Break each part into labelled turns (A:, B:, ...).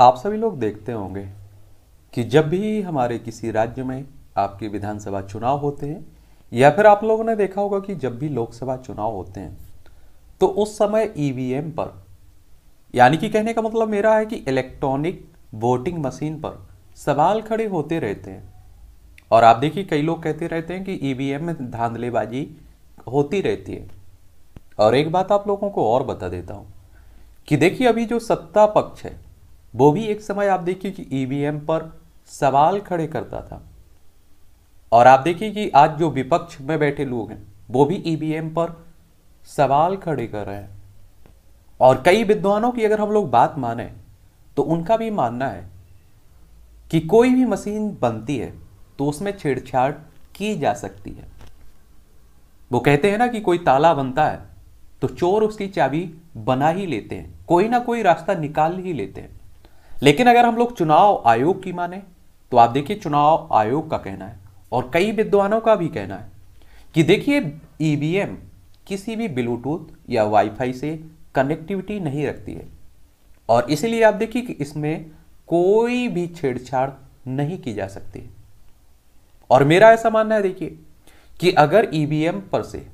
A: आप सभी लोग देखते होंगे कि जब भी हमारे किसी राज्य में आपके विधानसभा चुनाव होते हैं या फिर आप लोगों ने देखा होगा कि जब भी लोकसभा चुनाव होते हैं तो उस समय ईवीएम e पर यानी कि कहने का मतलब मेरा है कि इलेक्ट्रॉनिक वोटिंग मशीन पर सवाल खड़े होते रहते हैं और आप देखिए कई लोग कहते रहते हैं कि ईवीएम e में धांधलेबाजी होती रहती है और एक बात आप लोगों को और बता देता हूं कि देखिए अभी जो सत्ता पक्ष है वो भी एक समय आप देखिए कि ईवीएम e पर सवाल खड़े करता था और आप देखिए कि आज जो विपक्ष में बैठे लोग हैं वो भी ईवीएम e पर सवाल खड़े कर रहे हैं और कई विद्वानों की अगर हम लोग बात माने तो उनका भी मानना है कि कोई भी मशीन बनती है तो उसमें छेड़छाड़ की जा सकती है वो कहते हैं ना कि कोई ताला बनता है तो चोर उसकी चाबी बना ही लेते हैं कोई ना कोई रास्ता निकाल ही लेते हैं लेकिन अगर हम लोग चुनाव आयोग की माने तो आप देखिए चुनाव आयोग का कहना है और कई विद्वानों का भी कहना है कि देखिए ईवीएम e किसी भी ब्लूटूथ या वाईफाई से कनेक्टिविटी नहीं रखती है और इसीलिए आप देखिए कि इसमें कोई भी छेड़छाड़ नहीं की जा सकती और मेरा ऐसा मानना है देखिए कि अगर ईवीएम e पर से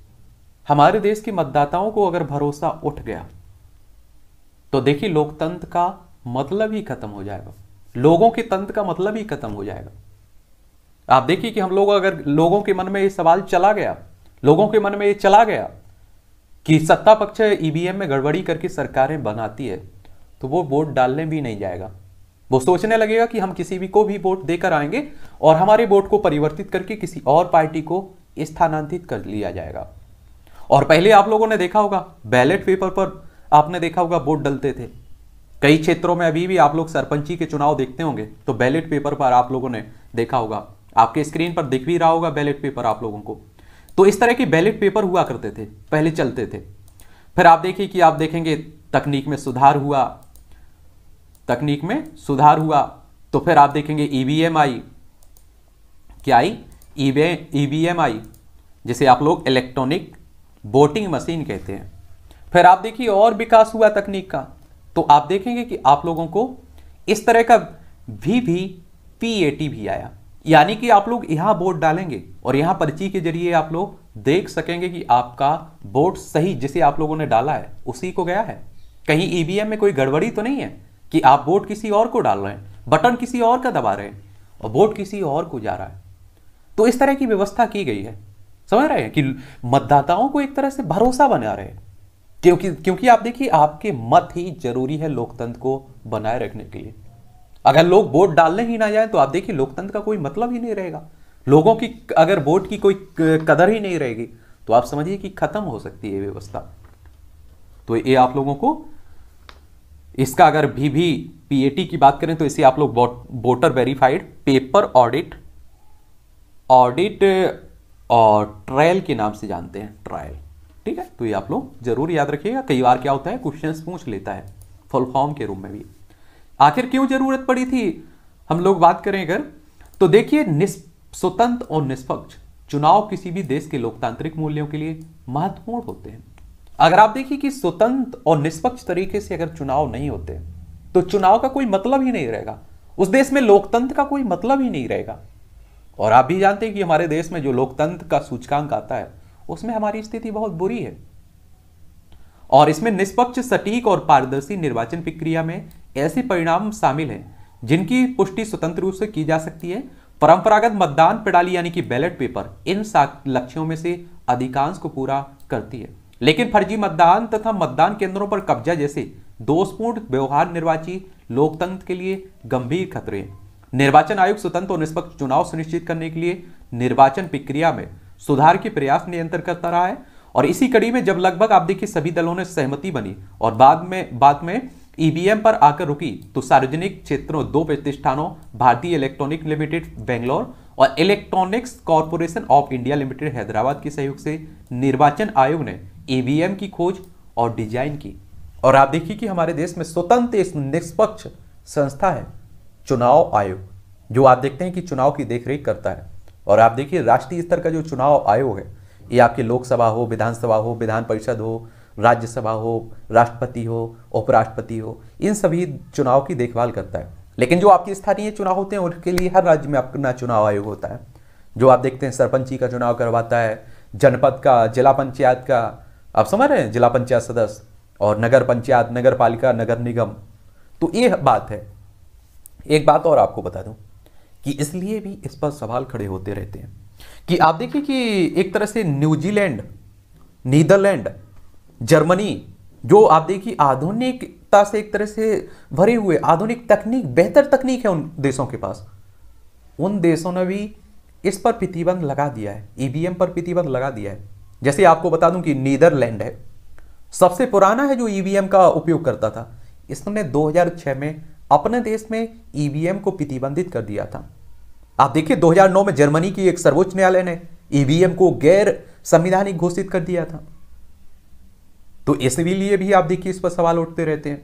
A: हमारे देश के मतदाताओं को अगर भरोसा उठ गया तो देखिए लोकतंत्र का मतलब ही खत्म हो जाएगा लोगों के तंत्र का मतलब ही खत्म हो जाएगा आप देखिए कि हम लोग अगर लोगों के मन में ये सवाल चला गया लोगों के मन में ये चला गया कि सत्ता पक्ष ईवीएम e में गड़बड़ी करके सरकारें बनाती है तो वो वोट डालने भी नहीं जाएगा वो सोचने लगेगा कि हम किसी भी को भी वोट देकर आएंगे और हमारे वोट को परिवर्तित करके किसी और पार्टी को स्थानांतरित कर लिया जाएगा और पहले आप लोगों ने देखा होगा बैलेट पेपर पर आपने देखा होगा वोट डलते थे कई क्षेत्रों में अभी भी आप लोग सरपंची के चुनाव देखते होंगे तो बैलेट पेपर पर आप लोगों ने देखा होगा आपके स्क्रीन पर दिख भी रहा होगा बैलेट पेपर आप लोगों को तो इस तरह के बैलेट पेपर हुआ करते थे पहले चलते थे फिर आप देखिए कि आप देखेंगे तकनीक में सुधार हुआ तकनीक में सुधार हुआ तो फिर आप देखेंगे ईवीएम e आई क्या आई ईवीएम e आई e जिसे आप लोग इलेक्ट्रॉनिक वोटिंग मशीन कहते हैं फिर आप देखिए और विकास हुआ तकनीक का तो आप देखेंगे कि आप लोगों को इस तरह का वी भी पी ए टी भी आया यानी कि आप लोग यहां बोर्ड डालेंगे और यहां पर्ची के जरिए आप लोग देख सकेंगे कि आपका बोर्ड सही जिसे आप लोगों ने डाला है उसी को गया है कहीं ईवीएम e में कोई गड़बड़ी तो नहीं है कि आप वोट किसी और को डाल रहे हैं बटन किसी और का दबा रहे हैं और बोर्ड किसी और को जा रहा है तो इस तरह की व्यवस्था की गई है समझ रहे हैं कि मतदाताओं को एक तरह से भरोसा बना रहे हैं क्योंकि क्योंकि आप देखिए आपके मत ही जरूरी है लोकतंत्र को बनाए रखने के लिए अगर लोग वोट डालने ही ना जाए तो आप देखिए लोकतंत्र का कोई मतलब ही नहीं रहेगा लोगों की अगर वोट की कोई कदर ही नहीं रहेगी तो आप समझिए कि खत्म हो सकती है व्यवस्था तो ये आप लोगों को इसका अगर भी भी पीएटी की बात करें तो इसे आप लोग voter verified paper audit audit और ट्रायल के नाम से जानते हैं ट्रायल ठीक है तो ये आप लोग जरूर याद रखिएगा कई बार क्या होता है क्वेश्चन पूछ लेता है फुल फॉर्म के रूप में भी आखिर क्यों जरूरत पड़ी थी हम लोग बात करें अगर तो देखिए स्वतंत्र और निष्पक्ष चुनाव किसी भी देश के लोकतांत्रिक मूल्यों के लिए महत्वपूर्ण होते हैं अगर आप देखिए कि स्वतंत्र और निष्पक्ष तरीके से अगर चुनाव नहीं होते तो चुनाव का कोई मतलब ही नहीं रहेगा उस देश में लोकतंत्र का कोई मतलब ही नहीं रहेगा और आप भी जानते हैं कि हमारे देश में जो लोकतंत्र का सूचकांक आता है उसमें हमारी स्थिति बहुत बुरी है और इसमें निष्पक्ष सटीक और पारदर्शी निर्वाचन प्रक्रिया में ऐसे परिणाम शामिल हैं जिनकी पुष्टि स्वतंत्र रूप से की जा सकती है परंपरागत मतदान प्रणाली यानी कि बैलेट पेपर इन लक्ष्यों में से अधिकांश को पूरा करती है लेकिन फर्जी मतदान तथा मतदान केंद्रों पर कब्जा जैसे दोषपूर्ण व्यवहार निर्वाची लोकतंत्र के लिए गंभीर खतरे हैं निर्वाचन आयोग स्वतंत्र और निष्पक्ष चुनाव सुनिश्चित करने के लिए निर्वाचन प्रक्रिया में सुधार के प्रयास निरंतर करता रहा है और इसी कड़ी में जब लगभग आप देखिए सभी दलों ने सहमति बनी और बाद में बाद में ईवीएम e पर आकर रुकी तो सार्वजनिक क्षेत्रों दो प्रतिष्ठानों भारतीय इलेक्ट्रॉनिक लिमिटेड बेंगलोर और electronics corporation of India limited Hyderabad के सहयोग से निर्वाचन आयोग ने ईवीएम e की खोज और डिजाइन की और आप देखिए कि हमारे देश में स्वतंत्र निष्पक्ष संस्था है चुनाव आयोग जो आप देखते हैं कि चुनाव की देखरेख करता है और आप देखिए राष्ट्रीय स्तर का जो चुनाव आयोग है ये आपकी लोकसभा हो विधानसभा हो विधान परिषद हो राज्यसभा हो राष्ट्रपति हो उपराष्ट्रपति हो इन सभी चुनाव की देखभाल करता है लेकिन जो आपके स्थानीय चुनाव होते हैं उनके लिए हर राज्य में अपना चुनाव आयोग होता है जो आप देखते हैं सरपंची का चुनाव करवाता है जनपद का जिला पंचायत का आप समझ रहे हैं जिला पंचायत सदस्य और नगर पंचायत नगर पालिका नगर निगम तो ये बात है एक बात और आपको बता दूं कि इसलिए भी इस पर सवाल खड़े होते रहते हैं कि आप देखिए कि एक तरह से न्यूजीलैंड नीदरलैंड जर्मनी जो आप देखिए आधुनिकता से एक तरह से भरे हुए आधुनिक तकनीक बेहतर तकनीक है उन देशों के पास उन देशों ने भी इस पर प्रतिबंध लगा दिया है ईवीएम e पर प्रतिबंध लगा दिया है जैसे आपको बता दूं कि नीदरलैंड है सबसे पुराना है जो ईवीएम e का उपयोग करता था इसने 2006 में अपने देश में ईवीएम e को प्रतिबंधित कर दिया था आप देखिए 2009 में जर्मनी की एक सर्वोच्च न्यायालय ने ईवीएम e को गैर संविधानिक घोषित कर दिया था तो इसलिए भी आप देखिए इस पर सवाल उठते रहते हैं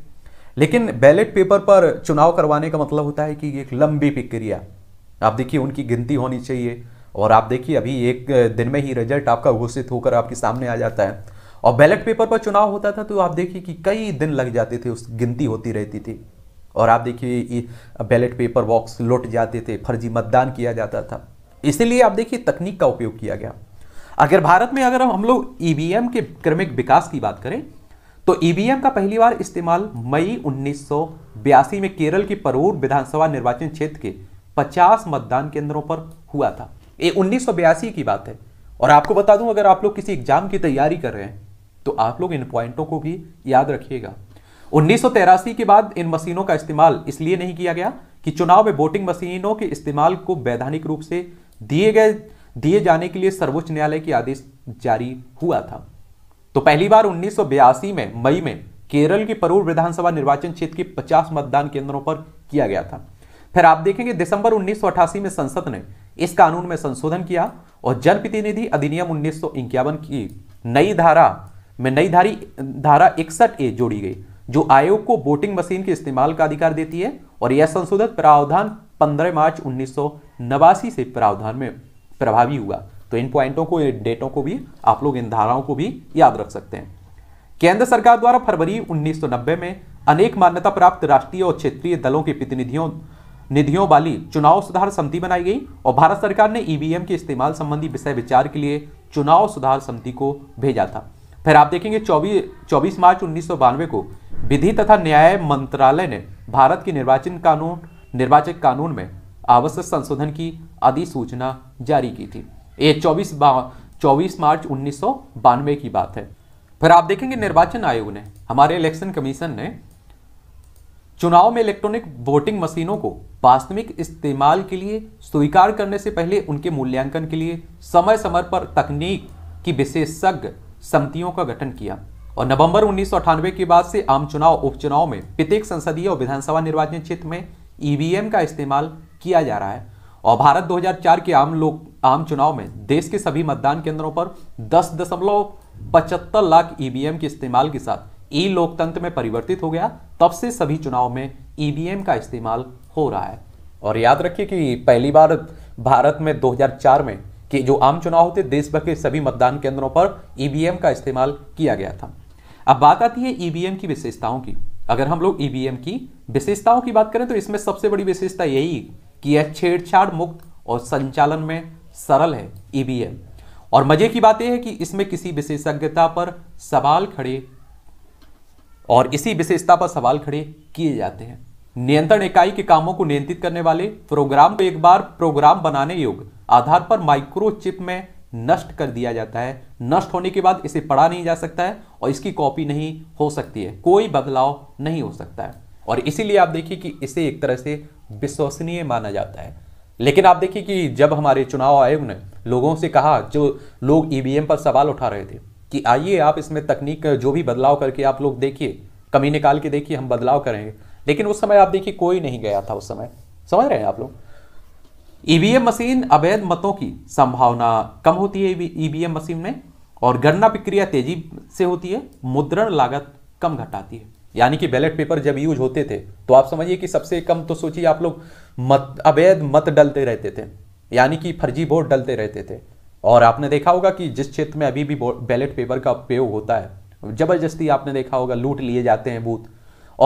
A: लेकिन बैलेट पेपर पर चुनाव करवाने का मतलब होता है कि एक लंबी प्रक्रिया आप देखिए उनकी गिनती होनी चाहिए और आप देखिए अभी एक दिन में ही रिजल्ट आपका घोषित होकर आपके सामने आ जाता है और बैलेट पेपर पर चुनाव होता था तो आप देखिए कि कई दिन लग जाते थे उस गिनती होती रहती थी और आप देखिए बैलेट पेपर बॉक्स लुट जाते थे फर्जी मतदान किया जाता था इसीलिए आप देखिए तकनीक का उपयोग किया गया अगर भारत में अगर हम लोग ईवीएम e के क्रमिक विकास की बात करें तो ईवीएम e का पहली बार इस्तेमाल मई उन्नीस में केरल के परूर विधानसभा निर्वाचन क्षेत्र के 50 मतदान केंद्रों पर हुआ था ये उन्नीस की बात है और आपको बता दूं अगर आप लोग किसी एग्जाम की तैयारी कर रहे हैं तो आप लोग इन पॉइंटों को भी याद रखिएगा उन्नीस के बाद इन मशीनों का इस्तेमाल इसलिए नहीं किया गया कि चुनाव में वोटिंग मशीनों के इस्तेमाल को वैधानिक रूप से दिए गए दिए जाने के लिए सर्वोच्च न्यायालय की आदेश जारी हुआ था तो पहली बार उन्नीस में मई में केरल के परूर विधानसभा निर्वाचन क्षेत्र के 50 मतदान केंद्रों पर किया गया था फिर आप देखेंगे दिसंबर 1988 में संसद ने इस कानून में संशोधन किया और जनप्रतिनिधि अधिनियम उन्नीस की नई धारा में नई धारी धारा इकसठ ए जोड़ी गई जो आयोग को वोटिंग मशीन के इस्तेमाल का अधिकार देती है और यह संशोधित प्रावधान 15 मार्च उन्नीस से प्रावधान में प्रभावी हुआ तो इन पॉइंटों को इन डेटों को भी आप लोग इन धाराओं को भी याद रख सकते हैं केंद्र सरकार द्वारा फरवरी 1990 में अनेक मान्यता प्राप्त राष्ट्रीय और क्षेत्रीय दलों के प्रतिनिधियों निधियों वाली चुनाव सुधार समिति बनाई गई और भारत सरकार ने ईवीएम e के इस्तेमाल संबंधी विषय विचार के लिए चुनाव सुधार समिति को भेजा था फिर आप देखेंगे 24 24 मार्च उन्नीस को विधि तथा न्याय मंत्रालय ने भारत के निर्वाचन कानून निर्वाचक कानून में आवश्यक संशोधन की अधिसूचना जारी की थी ये चौबीस चौबीस मार्च उन्नीस की बात है फिर आप देखेंगे निर्वाचन आयोग ने हमारे इलेक्शन कमीशन ने चुनाव में इलेक्ट्रॉनिक वोटिंग मशीनों को वास्तविक इस्तेमाल के लिए स्वीकार करने से पहले उनके मूल्यांकन के लिए समय समय पर तकनीक की विशेषज्ञ समितियों का गठन किया और नवंबर उन्नीस के बाद से आम चुनाव उपचुनाव में प्रत्येक संसदीय और विधानसभा निर्वाचन क्षेत्र में ईवीएम e का इस्तेमाल किया जा रहा है और भारत 2004 के आम लोक आम चुनाव में देश के सभी मतदान केंद्रों पर दस दशमलव पचहत्तर लाख ईवीएम e के इस्तेमाल के साथ ई लोकतंत्र में परिवर्तित हो गया तब से सभी चुनाव में ईवीएम e का इस्तेमाल हो रहा है और याद रखिए कि पहली बार भारत में 2004 में कि जो आम चुनाव होते देश भर के सभी मतदान केंद्रों पर ईवीएम का इस्तेमाल किया गया था अब बात आती है ईवीएम e की विशेषताओं की अगर हम लोग ईवीएम e की विशेषताओं की बात करें तो इसमें सबसे बड़ी विशेषता यही कि यह छेड़छाड़ मुक्त और संचालन में सरल है ईवीएम e और मजे की बात यह है कि इसमें किसी विशेषज्ञता पर सवाल खड़े और इसी विशेषता पर सवाल खड़े किए जाते हैं नियंत्रण इकाई के कामों को नियंत्रित करने वाले प्रोग्राम को एक बार प्रोग्राम बनाने योग्य आधार पर माइक्रोचिप में नष्ट कर दिया जाता है नष्ट होने के बाद इसे पढ़ा नहीं जा सकता है और इसकी कॉपी नहीं हो सकती है कोई बदलाव नहीं हो सकता है और इसीलिए आप देखिए कि इसे एक तरह से विश्वसनीय माना जाता है लेकिन आप देखिए कि जब हमारे चुनाव आयोग ने लोगों से कहा जो लोग ईवीएम e पर सवाल उठा रहे थे कि आइए आप इसमें तकनीक जो भी बदलाव करके आप लोग देखिए कमी निकाल के देखिए हम बदलाव करेंगे लेकिन उस समय आप देखिए कोई नहीं गया था उस समय समझ रहे हैं आप लोग ईवीएम e मशीन अवैध मतों की संभावना कम होती है ईवीएम e e मशीन में और गणना प्रक्रिया तेजी से होती है मुद्रण लागत कम घटाती है यानी कि बैलेट पेपर जब यूज होते थे तो आप समझिए कि सबसे कम तो सोचिए आप लोग मत अवैध मत डलते रहते थे यानी कि फर्जी वोट डलते रहते थे और आपने देखा होगा कि जिस क्षेत्र में अभी भी बैलेट पेपर का उपयोग होता है जबरदस्ती आपने देखा होगा लूट लिए जाते हैं बूथ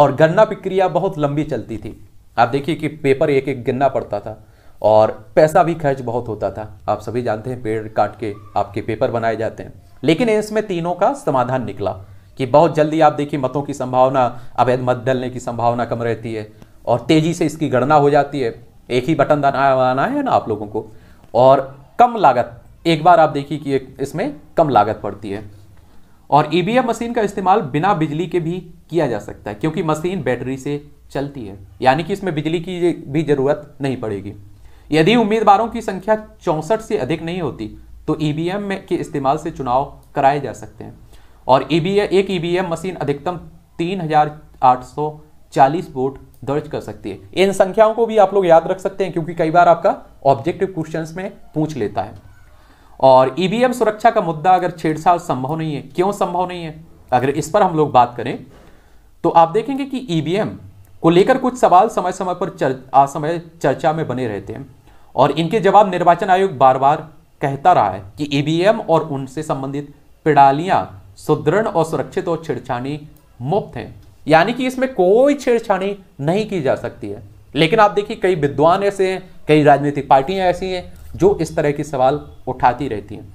A: और गन्ना प्रक्रिया बहुत लंबी चलती थी आप देखिए कि पेपर एक एक गिनना पड़ता था और पैसा भी खर्च बहुत होता था आप सभी जानते हैं पेड़ काट के आपके पेपर बनाए जाते हैं लेकिन इसमें तीनों का समाधान निकला कि बहुत जल्दी आप देखिए मतों की संभावना अवैध मत डलने की संभावना कम रहती है और तेज़ी से इसकी गणना हो जाती है एक ही बटन दाना है ना आप लोगों को और कम लागत एक बार आप देखिए कि इसमें कम लागत पड़ती है और ई e मशीन का इस्तेमाल बिना बिजली के भी किया जा सकता है क्योंकि मशीन बैटरी से चलती है यानी कि इसमें बिजली की भी ज़रूरत नहीं पड़ेगी यदि उम्मीदवारों की संख्या चौंसठ से अधिक नहीं होती तो ईवीएम e के इस्तेमाल से चुनाव कराए जा सकते हैं और ईवीएम e एक ईवीएम e मशीन अधिकतम 3,840 वोट दर्ज कर सकती है इन संख्याओं को भी आप लोग याद रख सकते हैं क्योंकि कई बार आपका ऑब्जेक्टिव क्वेश्चंस में पूछ लेता है और ईवीएम सुरक्षा का मुद्दा अगर छेड़छाड़ संभव नहीं है क्यों संभव नहीं है अगर इस पर हम लोग बात करें तो आप देखेंगे कि ईवीएम को लेकर कुछ सवाल समय समय पर चर, आ, समय चर्चा में बने रहते हैं और इनके जवाब निर्वाचन आयोग बार बार कहता रहा है कि ईवीएम और उनसे संबंधित पिड़ालियां सुदृढ़ और सुरक्षित और छेड़छाड़ी मुक्त हैं यानी कि इसमें कोई छेड़छाड़ी नहीं की जा सकती है लेकिन आप देखिए कई विद्वान ऐसे हैं कई राजनीतिक पार्टियां ऐसी हैं जो इस तरह के सवाल उठाती रहती हैं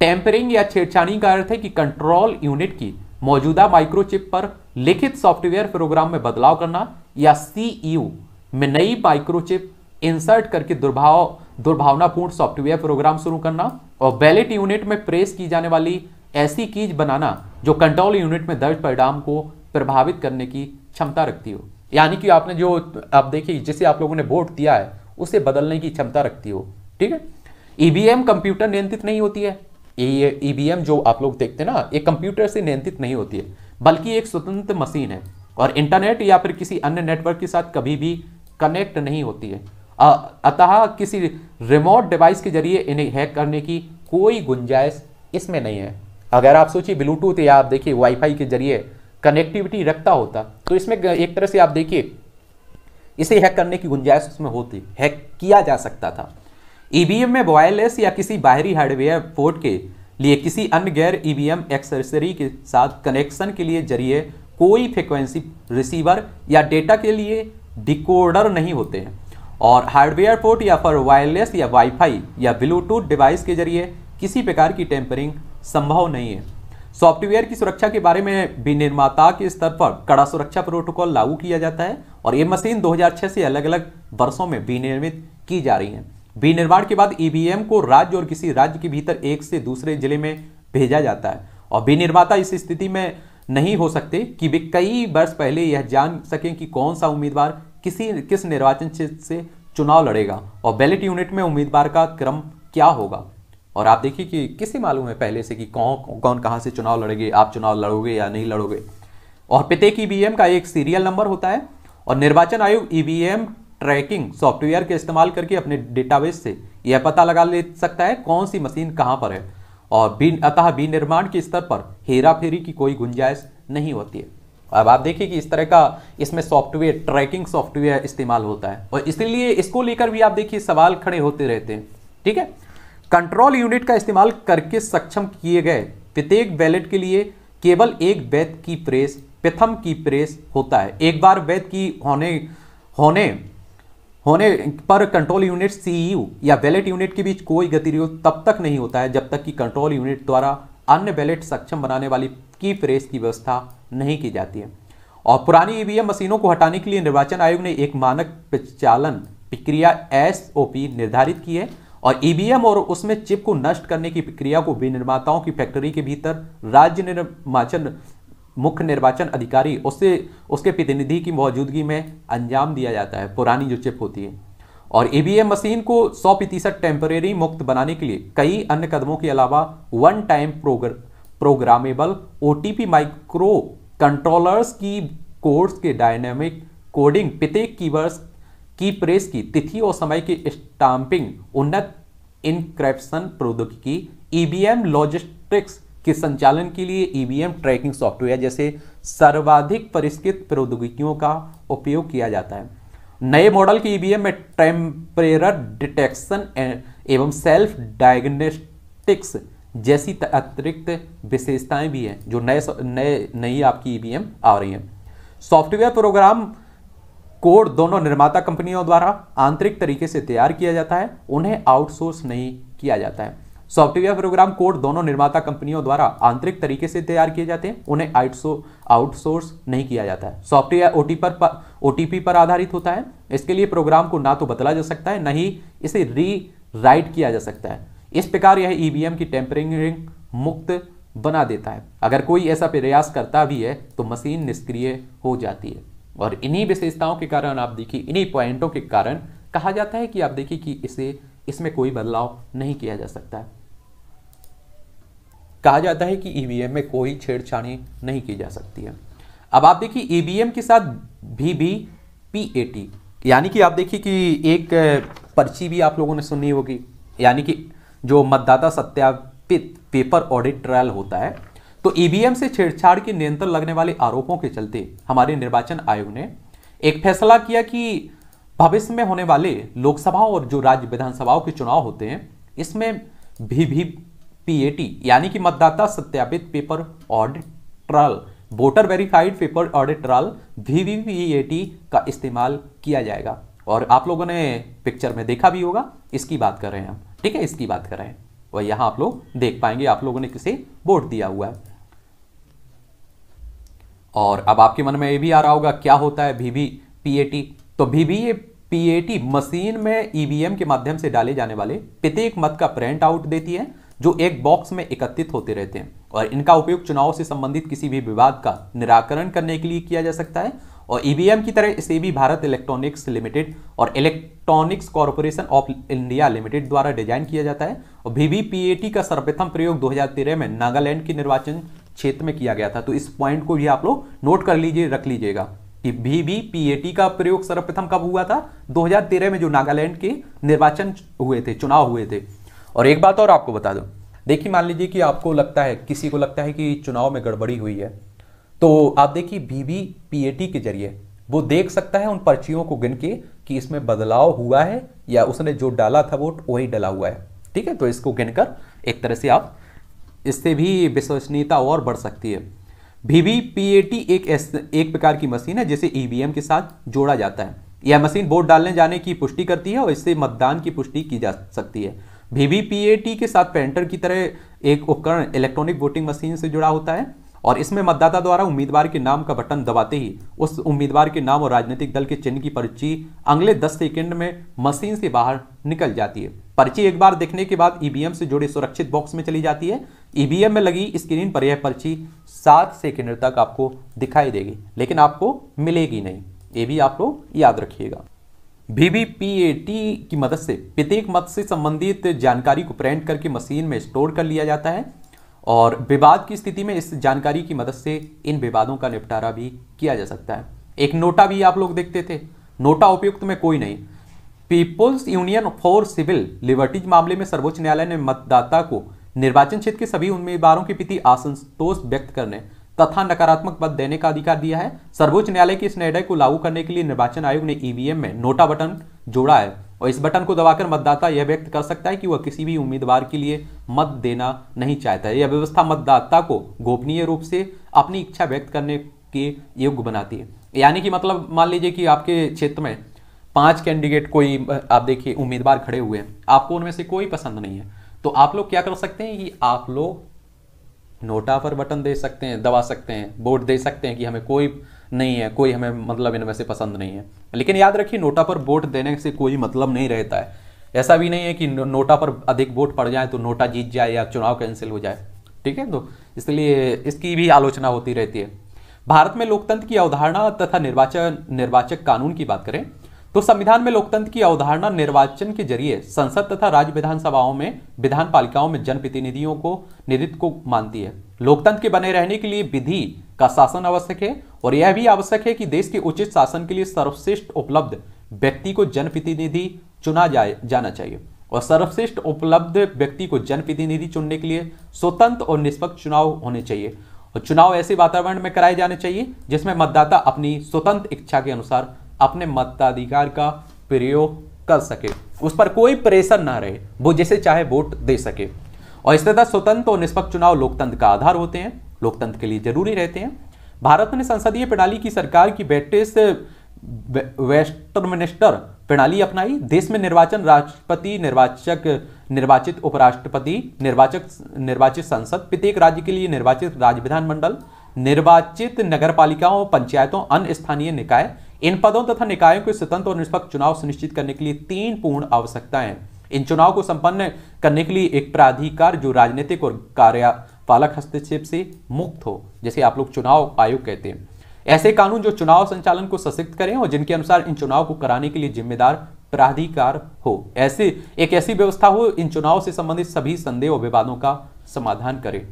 A: टेम्परिंग या छेड़छाड़ी का अर्थ है कि कंट्रोल यूनिट की मौजूदा माइक्रोचिप पर लिखित सॉफ्टवेयर प्रोग्राम में बदलाव करना या सीईयू में नई माइक्रोचिप इंसर्ट करके दुर्भाव दुर्भावनापूर्ण सॉफ्टवेयर प्रोग्राम शुरू करना और बैलेट यूनिट में प्रेस की जाने वाली ऐसी कीज बनाना जो कंट्रोल यूनिट में दर्ज परिणाम को प्रभावित करने की क्षमता रखती हो यानी कि आपने जो आप देखिए जिसे आप लोगों ने वोट दिया है उसे बदलने की क्षमता रखती हो ठीक है ईवीएम e कंप्यूटर नियंत्रित नहीं होती है ईवीएम e जो आप लोग देखते हैं ना ये कंप्यूटर से नियंत्रित नहीं होती है बल्कि एक स्वतंत्र मशीन है और इंटरनेट या फिर किसी अन्य नेटवर्क के साथ कभी भी कनेक्ट नहीं होती है अतः किसी रिमोट डिवाइस के जरिए इन्हें हैक करने की कोई गुंजाइश इसमें नहीं है अगर आप सोचिए ब्लूटूथ या आप देखिए वाईफाई के जरिए कनेक्टिविटी रखता होता तो इसमें एक तरह से आप देखिए इसे हैक करने की गुंजाइश उसमें होती हैक किया जा सकता था ईवीएम e में वायरलेस या किसी बाहरी हार्डवेयर पोर्ट के लिए किसी अन्य गैर ईवीएम e एक्सेसरी के साथ कनेक्शन के लिए जरिए कोई फ्रिक्वेंसी रिसीवर या डेटा के लिए डिकोडर नहीं होते हैं और हार्डवेयर पोर्ट या फिर वायरलेस या वाईफाई या ब्लूटूथ डिवाइस के जरिए किसी प्रकार की टेम्परिंग संभव नहीं है सॉफ्टवेयर की सुरक्षा के बारे में भी निर्माता के स्तर पर कड़ा सुरक्षा प्रोटोकॉल लागू किया जाता है और ये मशीन 2006 से अलग अलग वर्षों में विनिर्मित की जा रही है विनिर्माण के बाद ईवीएम को राज्य और किसी राज्य के भीतर एक से दूसरे जिले में भेजा जाता है और विनिर्माता इस स्थिति में नहीं हो सकते कि वे कई वर्ष पहले यह जान सकें कि कौन सा उम्मीदवार किसी किस निर्वाचन क्षेत्र से चुनाव लड़ेगा और बैलेट यूनिट में उम्मीदवार का क्रम क्या होगा और आप देखिए कि किसी मालूम है पहले से कि कौन कौन कहाँ से चुनाव लड़ेगे आप चुनाव लड़ोगे या नहीं लड़ोगे और पिते की ईवीएम का एक सीरियल नंबर होता है और निर्वाचन आयोग ईवीएम e ट्रैकिंग सॉफ्टवेयर के इस्तेमाल करके अपने डेटाबेस से यह पता लगा ले सकता है कौन सी मशीन कहाँ पर है और बी अतः विनिर्माण के स्तर पर हेरा फेरी की कोई गुंजाइश नहीं होती है अब आप देखिए कि इस तरह का इसमें सॉफ्टवेयर ट्रैकिंग सॉफ्टवेयर इस्तेमाल होता है और इसलिए इसको लेकर भी आप देखिए सवाल खड़े होते रहते हैं ठीक है कंट्रोल यूनिट का इस्तेमाल करके सक्षम किए गए प्रत्येक बैलेट के लिए केवल एक वैध की प्रेस प्रथम की प्रेस होता है एक बार वैध की होने होने होने पर कंट्रोल यूनिट सीईयू या बैलेट यूनिट के बीच कोई गतिरोध तब तक नहीं होता है जब तक कि कंट्रोल यूनिट द्वारा अन्य बैलेट सक्षम बनाने वाली की प्रेस की व्यवस्था नहीं की जाती है और पुरानी ईवीएम मशीनों को हटाने के लिए निर्वाचन आयोग ने एक मानक प्रचालन प्रक्रिया एस निर्धारित की है और ईवीएम और उसमें चिप को नष्ट करने की प्रक्रिया को विनिर्माताओं की फैक्ट्री के भीतर राज्य निर्वाचन मुख्य निर्वाचन अधिकारी उससे उसके प्रतिनिधि की मौजूदगी में अंजाम दिया जाता है पुरानी जो चिप होती है और ईवीएम मशीन को 100 प्रतिशत टेम्परेरी मुक्त बनाने के लिए कई अन्य कदमों के अलावा one time program programmable OTP microcontrollers की कोर्स के डायनेमिक कोडिंग प्रत्येक कीवर्ड्स की प्रेस की तिथि और समय की स्टाम्पिंग उन्नत इनक्रेप्शन प्रौद्योगिकी ईबीएम लॉजिस्टिक्स के संचालन के लिए ईवीएम ट्रैकिंग सॉफ्टवेयर जैसे सर्वाधिक परिष्कृत प्रौद्योगिकियों का उपयोग किया जाता है नए मॉडल के ईवीएम e में टेम्परेर डिटेक्शन एवं सेल्फ डायग्नोस्टिक्स जैसी अतिरिक्त विशेषताएं भी हैं जो नए नए नई आपकी ई e आ रही हैं सॉफ्टवेयर प्रोग्राम कोड दोनों निर्माता कंपनियों द्वारा आंतरिक तरीके से तैयार किया जाता है उन्हें आउटसोर्स नहीं किया जाता है सॉफ्टवेयर प्रोग्राम कोड दोनों निर्माता कंपनियों द्वारा आंतरिक तरीके से तैयार किए जाते हैं उन्हें आउटसोर्स नहीं किया जाता है सॉफ्टवेयर ओ पर ओ पर आधारित होता है इसके लिए प्रोग्राम को ना तो बदला जा सकता है ना ही इसे री राइट किया जा सकता है इस प्रकार यह ईवीएम e की टेम्परिंग रिंग मुक्त बना देता है अगर कोई ऐसा प्रयास करता भी है तो मशीन निष्क्रिय हो जाती है और इन्हीं विशेषताओं के कारण आप देखिए इन्हीं पॉइंटों के कारण कहा जाता है कि आप देखिए कि इसे इसमें कोई बदलाव नहीं किया जा सकता है कहा जाता है कि ईवीएम e में कोई छेड़छाड़ी नहीं की जा सकती है अब आप देखिए ईवीएम e के साथ भी भी पी यानी कि आप देखिए कि एक पर्ची भी आप लोगों ने सुनी होगी यानी कि जो मतदाता सत्यापित पेपर ऑडिट ट्रायल होता है तो ईवीएम e से छेड़छाड़ के नियंत्रण लगने वाले आरोपों के चलते हमारे निर्वाचन आयोग ने एक फैसला किया कि भविष्य में होने वाले लोकसभा और जो राज्य विधानसभाओं के चुनाव होते हैं इसमें भी भी पीएटी यानी कि मतदाता सत्यापित paper audit trial voter verified paper audit trial VVPAT का इस्तेमाल किया जाएगा और आप लोगों ने पिक्चर में देखा भी होगा इसकी बात कर रहे हैं हम ठीक है इसकी बात कर रहे हैं और यहां आप लोग देख पाएंगे आप लोगों ने किसे वोट दिया हुआ है और अब आपके मन में ये भी आ रहा होगा क्या होता है भीभी पीएटी तो भीभी ये पीएटी मशीन में ईवीएम e के माध्यम से डाले जाने वाले प्रत्येक मत का प्रिंट आउट देती है जो एक बॉक्स में एकत्रित होते रहते हैं और इनका उपयोग चुनाव से संबंधित किसी भी विवाद का निराकरण करने के लिए किया जा सकता है और ईवीएम e की तरह इसे भी भारत इलेक्ट्रॉनिक्स लिमिटेड और electronics corporation of India limited द्वारा डिजाइन किया जाता है और वीवीपीएटी का सर्वप्रथम प्रयोग 2013 में नागालैंड के निर्वाचन क्षेत्र में किया गया था तो इस पॉइंट को भी आप लोग नोट कर लीजिए रख लीजिएगा कि वीवीपीएटी का प्रयोग सर्वप्रथम कब हुआ था दो में जो नागालैंड के निर्वाचन हुए थे चुनाव हुए थे और एक बात और आपको बता दो देखिए मान लीजिए कि आपको लगता है किसी को लगता है कि चुनाव में गड़बड़ी हुई है तो आप देखिए बीबी पीएटी के जरिए वो देख सकता है उन पर्चियों को गिन के कि इसमें बदलाव हुआ है या उसने जो डाला था वोट वही डाला हुआ है ठीक है तो इसको गिनकर एक तरह से आप इससे भी विश्वसनीयता और बढ़ सकती है भीवी पी एक एस, एक प्रकार की मशीन है जिसे ईवीएम e के साथ जोड़ा जाता है यह मशीन वोट डालने जाने की पुष्टि करती है और इससे मतदान की पुष्टि की जा सकती है भीवी टी के साथ प्रिंटर की तरह एक उपकरण इलेक्ट्रॉनिक वोटिंग मशीन से जुड़ा होता है और इसमें मतदाता द्वारा उम्मीदवार के नाम का बटन दबाते ही उस उम्मीदवार के नाम और राजनीतिक दल के चिन्ह की पर्ची अगले दस सेकेंड में मशीन से बाहर निकल जाती है पर्ची एक बार देखने के बाद ईवीएम e से जुड़े सुरक्षित बॉक्स में चली जाती है ईवीएम e में लगी स्क्रीन पर यह पर्ची सात सेकेंड तक आपको दिखाई देगी लेकिन आपको मिलेगी नहीं ये भी आप लोग याद रखिएगा वीवीपीएटी की मदद से प्रत्येक मत से संबंधित जानकारी को प्रिंट करके मशीन में स्टोर कर लिया जाता है और विवाद की स्थिति में इस जानकारी की मदद से इन विवादों का निपटारा भी किया जा सकता है एक नोटा भी आप लोग देखते थे नोटा उपयुक्त में कोई नहीं people's union for civil liberties मामले में सर्वोच्च न्यायालय ने मतदाता को निर्वाचन क्षेत्र के सभी उम्मीदवारों के प्रति असंतोष व्यक्त करने तथा नकारात्मक मत देने का अधिकार दिया है सर्वोच्च न्यायालय के इस निर्णय को लागू करने के लिए निर्वाचन आयोग ने ईवीएम में नोटा बटन जोड़ा है और इस बटन को दबाकर मतदाता यह व्यक्त कर सकता है कि वह किसी भी उम्मीदवार के लिए मत देना नहीं चाहता यह व्यवस्था मतदाता को गोपनीय रूप से अपनी इच्छा व्यक्त करने के योग्य बनाती है यानी कि मतलब मान लीजिए कि आपके क्षेत्र में पांच कैंडिडेट कोई आप देखिए उम्मीदवार खड़े हुए हैं आपको उनमें से कोई पसंद नहीं है तो आप लोग क्या कर सकते हैं कि आप लोग नोटा पर बटन दे सकते हैं दबा सकते हैं वोट दे सकते हैं कि हमें कोई नहीं है कोई हमें मतलब इनमें से पसंद नहीं है लेकिन याद रखिए नोटा पर वोट देने से कोई मतलब नहीं रहता है ऐसा भी नहीं है कि नोटा पर अधिक वोट पड़ जाए तो नोटा जीत जाए या चुनाव कैंसिल हो जाए ठीक है तो इसलिए इसकी भी आलोचना होती रहती है भारत में लोकतंत्र की अवधारणा तथा निर्वाचन निर्वाचक कानून की बात करें तो संविधान में लोकतंत्र की अवधारणा निर्वाचन के जरिए संसद तथा राज्य विधानसभाओं में विधान पालिकाओं में जनप्रतिनिधियों को निधित्व को मानती है लोकतंत्र के बने रहने के लिए विधि का शासन आवश्यक है और यह भी आवश्यक है कि देश के उचित शासन के लिए सर्वश्रेष्ठ उपलब्ध व्यक्ति को जनप्रतिनिधि चुना जाए जाना चाहिए और सर्वश्रेष्ठ उपलब्ध व्यक्ति को जनप्रतिनिधि चुनने के लिए स्वतंत्र और निष्पक्ष चुनाव होने चाहिए और चुनाव ऐसे वातावरण में कराए जाने चाहिए जिसमें मतदाता अपनी स्वतंत्र इच्छा के अनुसार अपने मताधिकार का प्रयोग कर सके उस पर कोई प्रेशर ना रहे वो जैसे चाहे वोट दे सके और इस तरह स्वतंत्र और निष्पक्ष चुनाव लोकतंत्र का आधार होते हैं लोकतंत्र के लिए जरूरी रहते हैं भारत में संसदीय प्रणाली की सरकार की ब्रिटिश वेस्टमिनिस्टर प्रणाली अपनाई देश में निर्वाचन राष्ट्रपति निर्वाचक निर्वाचित उपराष्ट्रपति निर्वाचक निर्वाचित संसद प्रत्येक राज्य के लिए निर्वाचित राज्य विधानमंडल निर्वाचित नगर पालिकाओं पंचायतों अन्य स्थानीय निकाय इन पदों तथा निकायों के स्वतंत्र और निष्पक्ष चुनाव सुनिश्चित करने के लिए तीन पूर्ण आवश्यकताएं इन चुनाव को संपन्न करने के लिए एक प्राधिकार जो राजनीतिक और कार्यपालक हस्तक्षेप से मुक्त हो जैसे आप लोग चुनाव आयोग कहते हैं ऐसे कानून जो चुनाव संचालन को सशक्त करें और जिनके अनुसार इन चुनाव को कराने के लिए जिम्मेदार प्राधिकार हो ऐसे एक ऐसी व्यवस्था हो इन चुनाव से संबंधित सभी संदेह और विवादों का समाधान करे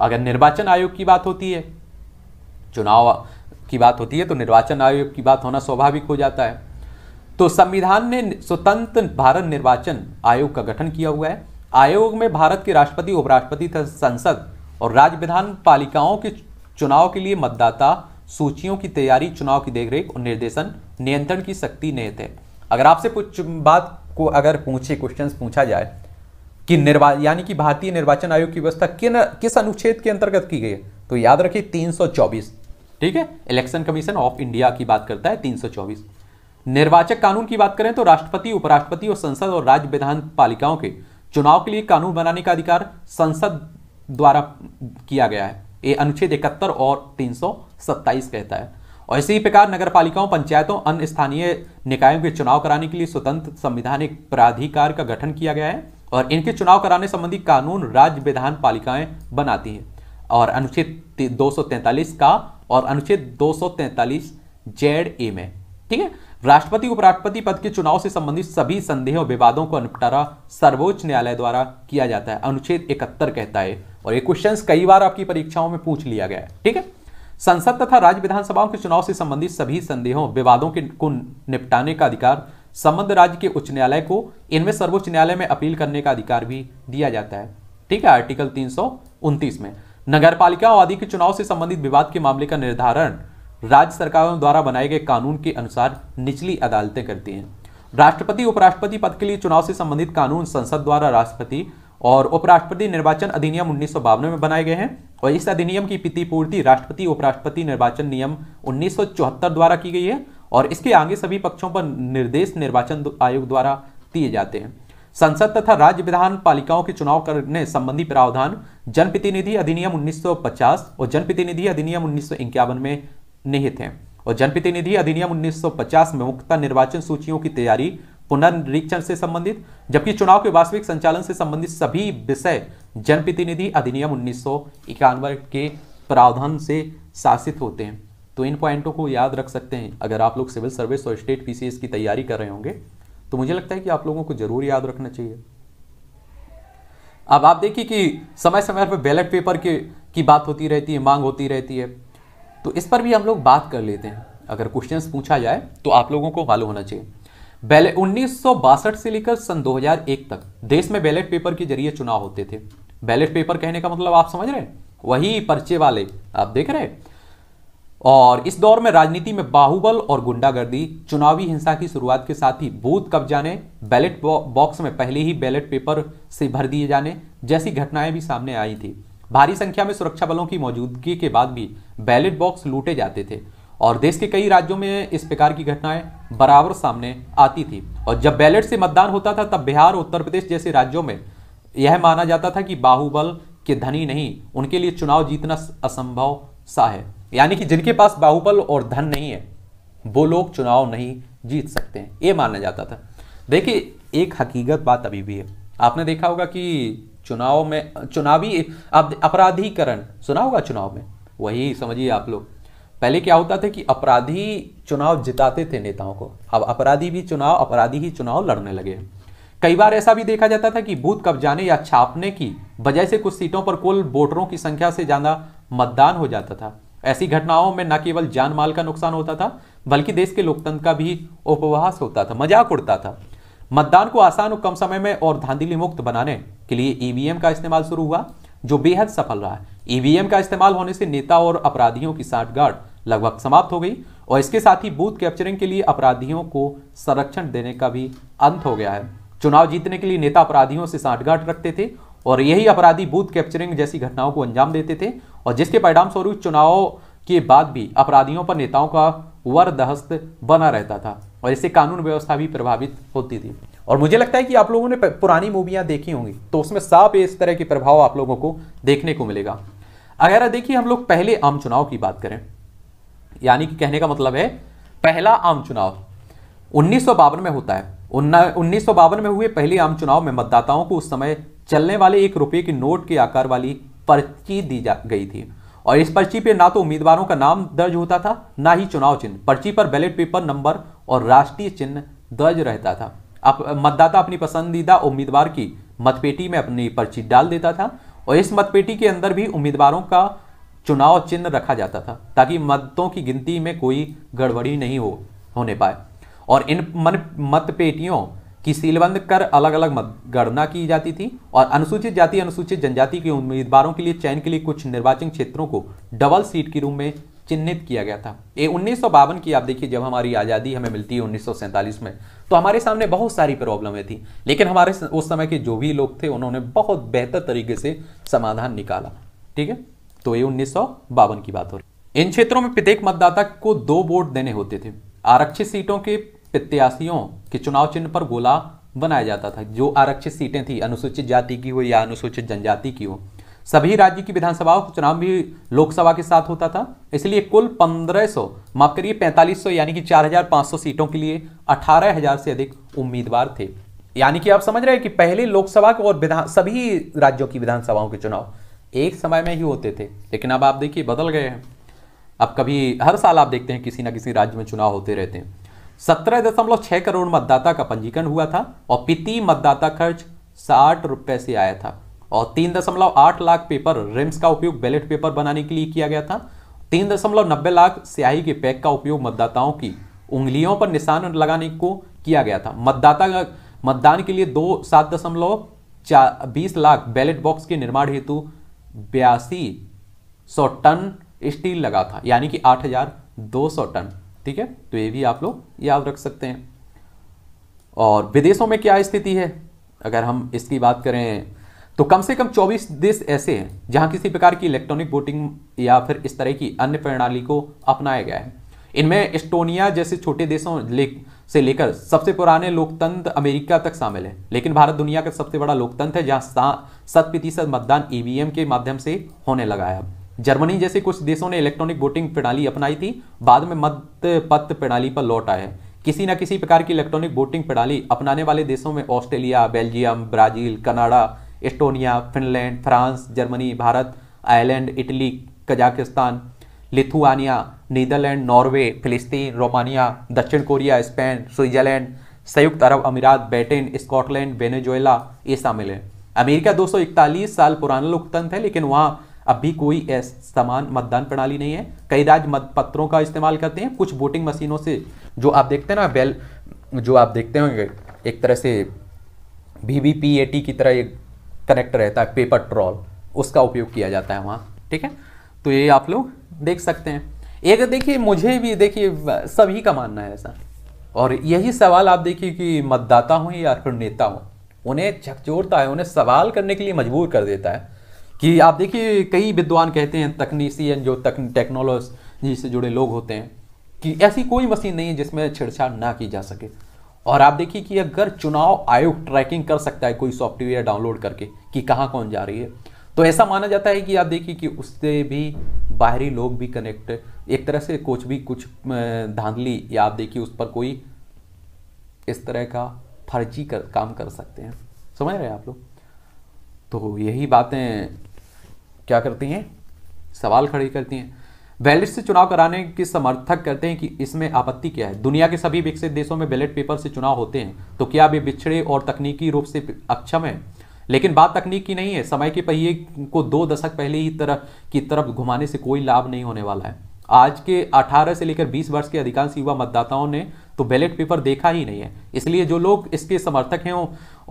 A: अगर निर्वाचन आयोग की बात होती है चुनाव की बात होती है तो निर्वाचन आयोग की बात होना स्वाभाविक हो जाता है तो संविधान ने स्वतंत्र भारत निर्वाचन आयोग का गठन किया हुआ है आयोग में भारत के राष्ट्रपति उपराष्ट्रपति तथा संसद और राज्य विधान पालिकाओं के चुनाव के लिए मतदाता सूचियों की तैयारी चुनाव की देखरेख और निर्देशन नियंत्रण की शक्ति नियत है अगर आपसे कुछ बात को अगर पूछे क्वेश्चन पूछा जाए कि निर्वा यानी कि भारतीय निर्वाचन आयोग की व्यवस्था किन किस अनुच्छेद के अंतर्गत की गई है तो याद रखिए 324 ठीक है इलेक्शन कमीशन ऑफ इंडिया की बात करता है 324 निर्वाचक कानून की बात करें तो राष्ट्रपति उपराष्ट्रपति और संसद और राज्य विधान पालिकाओं के चुनाव के लिए कानून बनाने का अधिकार संसद द्वारा किया गया है ये अनुच्छेद इकहत्तर और तीन सत्ताईस कहता है और इसी प्रकार नगर पालिकाओं पंचायतों अन्य स्थानीय निकायों के चुनाव कराने के लिए स्वतंत्र संविधानिक प्राधिकार का गठन किया गया है और इनके चुनाव कराने संबंधी कानून राज्य विधान पालिकाएं बनाती हैं और अनुच्छेद 243 का और अनुच्छेद 243 जेड ए में ठीक है राष्ट्रपति उपराष्ट्रपति पद के चुनाव से संबंधित सभी संदेह और विवादों को निपटारा सर्वोच्च न्यायालय द्वारा किया जाता है अनुच्छेद इकहत्तर कहता है और ये क्वेश्चन कई बार आपकी परीक्षाओं में पूछ लिया गया है ठीक है संसद तथा राज्य विधानसभाओं के चुनाव से संबंधित सभी संदेहों विवादों के को निपटाने का अधिकार संबंध राज्य के उच्च न्यायालय को इनमें सर्वोच्च न्यायालय में अपील करने का अधिकार भी दिया जाता है ठीक है आर्टिकल तीन में नगर पालिका आदि के चुनाव से संबंधित विवाद के मामले का निर्धारण राज्य सरकारों द्वारा बनाए गए कानून के अनुसार निचली अदालतें करती हैं राष्ट्रपति उपराष्ट्रपति पद के लिए चुनाव से संबंधित कानून संसद द्वारा राष्ट्रपति और उपराष्ट्रपति निर्वाचन अधिनियम उन्नीस में बनाए गए हैं और इस अधिनियम की प्रतिपूर्ति राष्ट्रपति उपराष्ट्रपति निर्वाचन नियम उन्नीस द्वारा की गई है और इसके आगे सभी पक्षों पर निर्देश निर्वाचन आयोग द्वारा दिए जाते हैं संसद तथा राज्य विधान पालिकाओं के चुनाव करने संबंधी प्रावधान जनप्रतिनिधि अधिनियम 1950 और जनप्रतिनिधि अधिनियम उन्नीस में निहित हैं और जनप्रतिनिधि अधिनियम 1950 में मुख्यतः निर्वाचन सूचियों की तैयारी पुनर्निरीक्षण से संबंधित जबकि चुनाव के वास्तविक संचालन से संबंधित सभी विषय जनप्रतिनिधि अधिनियम उन्नीस के प्रावधान से शासित होते हैं तो इन पॉइंटों को याद रख सकते हैं अगर आप लोग सिविल सर्विस और स्टेट पीसीएस की तैयारी कर रहे होंगे तो मुझे लगता है कि आप लोगों को जरूर याद रखना चाहिए अब आप देखिए कि समय समय पर बैलेट पेपर के की बात होती रहती है मांग होती रहती है तो इस पर भी हम लोग बात कर लेते हैं अगर क्वेश्चंस पूछा जाए तो आप लोगों को मालूम होना चाहिए बैले उन्नीस से लेकर सन 2001 तक देश में बैलेट पेपर के जरिए चुनाव होते थे बैलेट पेपर कहने का मतलब आप समझ रहे हैं वही पर्चे वाले आप देख रहे हैं और इस दौर में राजनीति में बाहुबल और गुंडागर्दी चुनावी हिंसा की शुरुआत के साथ ही बूथ कब जाने बैलेट बॉक्स में पहले ही बैलेट पेपर से भर दिए जाने जैसी घटनाएं भी सामने आई थी भारी संख्या में सुरक्षा बलों की मौजूदगी के बाद भी बैलेट बॉक्स लूटे जाते थे और देश के कई राज्यों में इस प्रकार की घटनाएं बराबर सामने आती थी और जब बैलेट से मतदान होता था तब बिहार उत्तर प्रदेश जैसे राज्यों में यह माना जाता था कि बाहुबल के धनी नहीं उनके लिए चुनाव जीतना असंभव सा है यानी कि जिनके पास बाहुबल और धन नहीं है वो लोग चुनाव नहीं जीत सकते हैं ये माना जाता था देखिए एक हकीकत बात अभी भी है आपने देखा होगा कि चुनाव में चुनावी अपराधीकरण सुना होगा चुनाव में वही समझिए आप लोग पहले क्या होता था कि अपराधी चुनाव जिताते थे नेताओं को अब अपराधी भी चुनाव अपराधी ही चुनाव लड़ने लगे कई बार ऐसा भी देखा जाता था कि बूथ कब्जाने या छापने की वजह से कुछ सीटों पर कुल वोटरों की संख्या से ज़्यादा मतदान हो जाता था ऐसी घटनाओं में न केवल जान माल का नुकसान होता था बल्कि देश के लोकतंत्र का भी उपवास होता था मजाक उड़ता था मतदान को आसान और कम समय में और धांधली मुक्त बनाने के लिए ईवीएम का इस्तेमाल शुरू हुआ जो बेहद सफल रहा ईवीएम का इस्तेमाल होने से नेता और अपराधियों की साठगांठ लगभग समाप्त हो गई और इसके साथ ही बूथ कैप्चरिंग के लिए अपराधियों को संरक्षण देने का भी अंत हो गया है चुनाव जीतने के लिए नेता अपराधियों से साठगांठ रखते थे और यही अपराधी बूथ कैप्चरिंग जैसी घटनाओं को अंजाम देते थे और जिसके परिणाम स्वरूप चुनाव के बाद भी अपराधियों पर नेताओं का वरदहस्त बना रहता था और इससे कानून व्यवस्था भी प्रभावित होती थी और मुझे लगता है कि आप लोगों ने पुरानी मूवियां देखी होंगी तो उसमें साफ इस तरह के प्रभाव आप लोगों को देखने को मिलेगा अगर देखिए हम लोग पहले आम चुनाव की बात करें यानी कि कहने का मतलब है पहला आम चुनाव उन्नीस में होता है उन्नीस में हुए पहले आम चुनाव में मतदाताओं को उस समय चलने वाले एक रुपये के नोट के आकार वाली पर्ची दी जा गई थी और इस पर्ची पे ना तो उम्मीदवारों का नाम दर्ज होता था ना ही चुनाव चिन्ह पर्ची पर बैलेट पेपर नंबर और राष्ट्रीय चिन्ह दर्ज रहता था अब मतदाता अपनी पसंदीदा उम्मीदवार की मतपेटी में अपनी पर्ची डाल देता था और इस मतपेटी के अंदर भी उम्मीदवारों का चुनाव चिन्ह रखा जाता था ताकि मतों की गिनती में कोई गड़बड़ी नहीं हो होने पाए और इन मन मतपेटियों की सीलबंद कर अलग अलग मतगणना की जाती थी और अनुसूचित जाति अनुसूचित जनजाति के उम्मीदवारों के लिए चयन के लिए कुछ निर्वाचन क्षेत्रों को डबल सीट के रूप में चिन्हित किया गया था ये उन्नीस की आप देखिए जब हमारी आज़ादी हमें मिलती है उन्नीस में तो हमारे सामने बहुत सारी प्रॉब्लमें थी लेकिन हमारे उस समय के जो भी लोग थे उन्होंने बहुत बेहतर तरीके से समाधान निकाला ठीक है तो ये उन्नीस की बात हो रही इन क्षेत्रों में प्रत्येक मतदाता को दो वोट देने होते थे आरक्षित सीटों के प्रत्याशियों के चुनाव चिन्ह पर गोला बनाया जाता था जो आरक्षित सीटें थी अनुसूचित जाति की हो या अनुसूचित जनजाति की हो सभी राज्य की विधानसभाओं का चुनाव भी लोकसभा के साथ होता था इसलिए कुल 1500 माफ करिए 4500 यानी कि 4500 सीटों के लिए 18000 से अधिक उम्मीदवार थे यानी कि आप समझ रहे हैं कि पहले लोकसभा के और विधान सभी राज्यों की विधानसभाओं के चुनाव एक समय में ही होते थे लेकिन अब आप देखिए बदल गए हैं अब कभी हर साल आप देखते हैं किसी ना किसी राज्य में चुनाव होते रहते हैं सत्रह दशमलव छः करोड़ मतदाता का पंजीकरण हुआ था और पिति मतदाता खर्च साठ रुपये से आया था और तीन दशमलव आठ लाख पेपर रिम्स का उपयोग बैलेट पेपर बनाने के लिए किया गया था तीन दशमलव नब्बे लाख स्याही के पैक का उपयोग मतदाताओं की उंगलियों पर निशान लगाने को किया गया था मतदाता मतदान के लिए दो सात दशमलव चार बीस लाख बैलेट बॉक्स के निर्माण हेतु बयासी सौ टन स्टील लगा था यानी कि आठ हजार दो सौ टन ठीक है तो ये भी आप लोग याद रख सकते हैं और विदेशों में क्या स्थिति है अगर हम इसकी बात करें तो कम से कम 24 देश ऐसे हैं जहां किसी प्रकार की इलेक्ट्रॉनिक वोटिंग या फिर इस तरह की अन्य प्रणाली को अपनाया गया है इनमें एस्टोनिया जैसे छोटे देशों ले, से लेकर सबसे पुराने लोकतंत्र अमेरिका तक शामिल है लेकिन भारत दुनिया का सबसे बड़ा लोकतंत्र है जहाँ शत प्रतिशत मतदान ईवीएम e के माध्यम से होने लगा है जर्मनी जैसे कुछ देशों ने इलेक्ट्रॉनिक वोटिंग प्रणाली अपनाई थी बाद में मत पत्र प्रणाली पर लौट आए किसी न किसी प्रकार की इलेक्ट्रॉनिक वोटिंग प्रणाली अपनाने वाले देशों में Australia Belgium Brazil Canada Estonia Finland France Germany Bharat Ireland Italy Kazakhstan Lithuania Netherland Norway Palestine Romania दक्षिण कोरिया स्पेन स्विट्जरलैंड संयुक्त अरब अमीरात ब्रिटेन स्कॉटलैंड वेनेजुएला ये शामिल हैं अमेरिका 241 साल पुराना लोकतंत्र है लेकिन वहाँ अब भी कोई समान मतदान प्रणाली नहीं है कई राज्य मतपत्रों का इस्तेमाल करते हैं कुछ वोटिंग मशीनों से जो आप देखते हैं ना बेल जो आप देखते होंगे एक तरह से V V P A T की तरह एक कनेक्ट रहता है पेपर ट्रॉल उसका उपयोग किया जाता है वहाँ ठीक है तो ये आप लोग देख सकते हैं एक देखिए मुझे भी देखिए सभी का मानना है ऐसा और यही सवाल आप देखिए कि मतदाता हो या फिर नेता हो उन्हें झकझोरता है उन्हें सवाल करने के लिए मजबूर कर देता है कि आप देखिए कई विद्वान कहते हैं तकनीसियन जो तक टेक्नोलॉजी से जुड़े लोग होते हैं कि ऐसी कोई मशीन नहीं है जिसमें छेड़छाड़ ना की जा सके और आप देखिए कि अगर चुनाव आयोग ट्रैकिंग कर सकता है कोई सॉफ्टवेयर डाउनलोड करके कि कहाँ कौन जा रही है तो ऐसा माना जाता है कि आप देखिए कि उससे भी बाहरी लोग भी कनेक्ट एक तरह से कुछ भी कुछ धांधली या आप देखिए उस पर कोई इस तरह का फर्जी कर, काम कर सकते हैं समझ रहे हैं आप लोग तो यही बातें क्या करती हैं सवाल खड़े करती हैं बैलेट से चुनाव कराने के समर्थक करते हैं कि इसमें आपत्ति क्या है दुनिया के सभी विकसित देशों में बैलेट पेपर से चुनाव होते हैं तो क्या वे बिछड़े और तकनीकी रूप से अक्षम है लेकिन बात तकनीक की नहीं है समय के पहिए को दो दशक पहले ही तरफ की तरफ घुमाने से कोई लाभ नहीं होने वाला है आज के 18 से लेकर 20 वर्ष के अधिकांश युवा मतदाताओं ने तो बैलेट पेपर देखा ही नहीं है इसलिए जो लोग इसके समर्थक हैं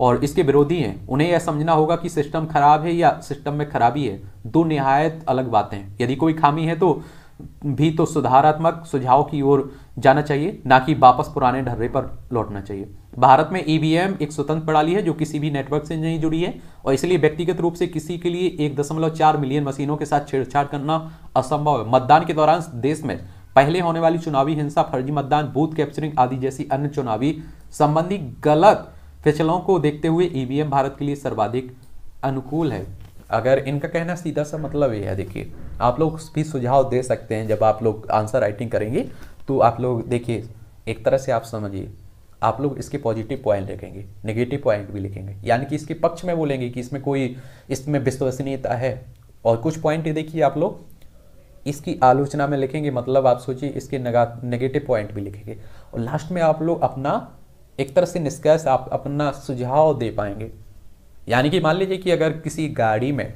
A: और इसके विरोधी हैं उन्हें यह समझना होगा कि सिस्टम खराब है या सिस्टम में खराबी है दो नहायत अलग बातें यदि कोई खामी है तो भी तो सुधारात्मक सुझाव की ओर जाना चाहिए ना कि वापस पुराने ढर्रे पर लौटना चाहिए भारत में ईवीएम e एक स्वतंत्र प्रणाली है जो किसी भी नेटवर्क से नहीं जुड़ी है और इसलिए व्यक्तिगत रूप से किसी के लिए एक दशमलव चार मिलियन मशीनों के साथ छेड़छाड़ करना असंभव है मतदान के दौरान देश में पहले होने वाली चुनावी हिंसा फर्जी मतदान बूथ कैप्चरिंग आदि जैसी अन्य चुनावी संबंधी गलत फैसलों को देखते हुए ईवीएम e भारत के लिए सर्वाधिक अनुकूल है अगर इनका कहना सीधा सा मतलब ये है देखिए आप लोग भी सुझाव दे सकते हैं जब आप लोग आंसर राइटिंग करेंगे तो आप लोग देखिए एक तरह से आप समझिए आप लोग इसके पॉजिटिव पॉइंट लिखेंगे नेगेटिव पॉइंट भी लिखेंगे यानी कि इसके पक्ष में बोलेंगे कि इसमें कोई इसमें विश्वसनीयता है और कुछ पॉइंट ये देखिए आप लोग इसकी आलोचना में लिखेंगे मतलब आप सोचिए इसके नेगेटिव पॉइंट भी लिखेंगे और लास्ट में आप लोग अपना एक तरह से निष्कर्ष आप अपना सुझाव दे पाएंगे यानी कि मान लीजिए कि अगर किसी गाड़ी में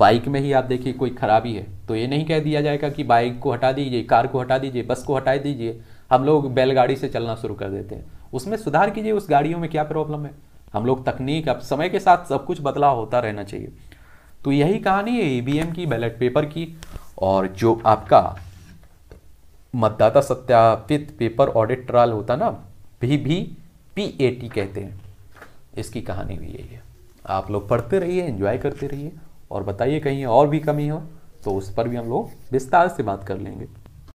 A: बाइक में ही आप देखिए कोई खराबी है तो ये नहीं कह दिया जाएगा कि बाइक को हटा दीजिए कार को हटा दीजिए बस को हटा दीजिए हम लोग बैलगाड़ी से चलना शुरू कर देते हैं उसमें सुधार कीजिए उस गाड़ियों में क्या प्रॉब्लम है हम लोग तकनीक अब समय के साथ सब कुछ बदलाव होता रहना चाहिए तो यही कहानी है ई e की बैलेट पेपर की और जो आपका मतदाता सत्यापित पेपर ऑडिट ट्रायल होता ना भी भी पी कहते हैं इसकी कहानी भी यही है आप लोग पढ़ते रहिए इन्जॉय करते रहिए और बताइए कहीं और भी कमी हो तो उस पर भी हम लोग विस्तार से बात कर लेंगे